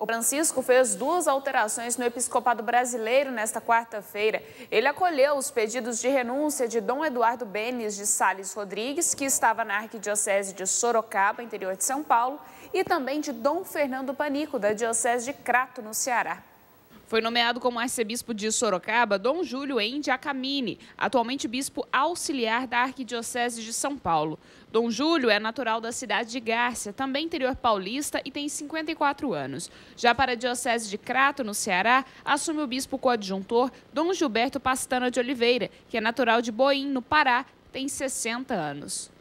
O Francisco fez duas alterações no Episcopado Brasileiro nesta quarta-feira. Ele acolheu os pedidos de renúncia de Dom Eduardo Benes de Sales Rodrigues, que estava na Arquidiocese de Sorocaba, interior de São Paulo, e também de Dom Fernando Panico, da Diocese de Crato, no Ceará. Foi nomeado como arcebispo de Sorocaba Dom Júlio Endi Acamini, atualmente bispo auxiliar da Arquidiocese de São Paulo. Dom Júlio é natural da cidade de Gárcia, também interior paulista, e tem 54 anos. Já para a Diocese de Crato, no Ceará, assume o bispo coadjuntor Dom Gilberto Pastana de Oliveira, que é natural de Boim, no Pará, tem 60 anos.